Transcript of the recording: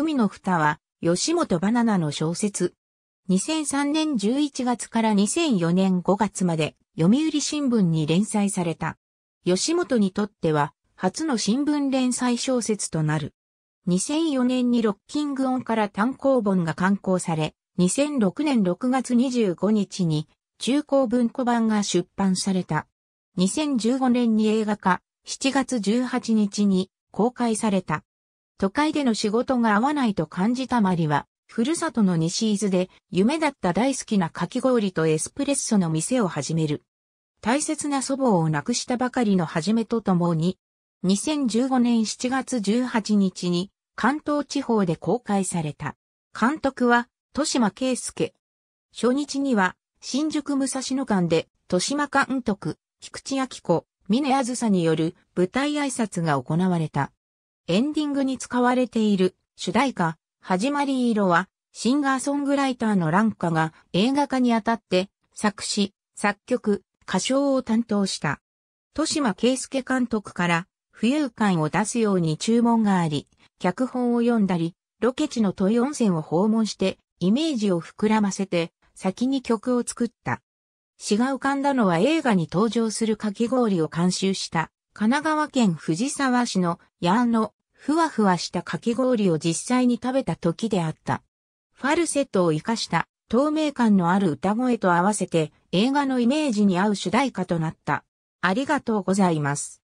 海の蓋は、吉本バナナの小説。2003年11月から2004年5月まで、読売新聞に連載された。吉本にとっては、初の新聞連載小説となる。2004年にロッキングオンから単行本が刊行され、2006年6月25日に中高文庫版が出版された。2015年に映画化、7月18日に公開された。都会での仕事が合わないと感じたマリは、ふるさとの西伊豆で夢だった大好きなかき氷とエスプレッソの店を始める。大切な祖母を亡くしたばかりの初めとともに、2015年7月18日に関東地方で公開された。監督は、豊島圭介。初日には、新宿武蔵野間で、豊島監督、菊池明子、峰あずさによる舞台挨拶が行われた。エンディングに使われている主題歌、始まり色は、シンガーソングライターのランカが映画化にあたって作詞、作曲、歌唱を担当した。豊島圭介監督から浮遊感を出すように注文があり、脚本を読んだり、ロケ地の豊温泉を訪問してイメージを膨らませて先に曲を作った。詩が浮かんだのは映画に登場するかき氷を監修した神奈川県藤沢市のヤーノふわふわしたかき氷を実際に食べた時であった。ファルセットを活かした透明感のある歌声と合わせて映画のイメージに合う主題歌となった。ありがとうございます。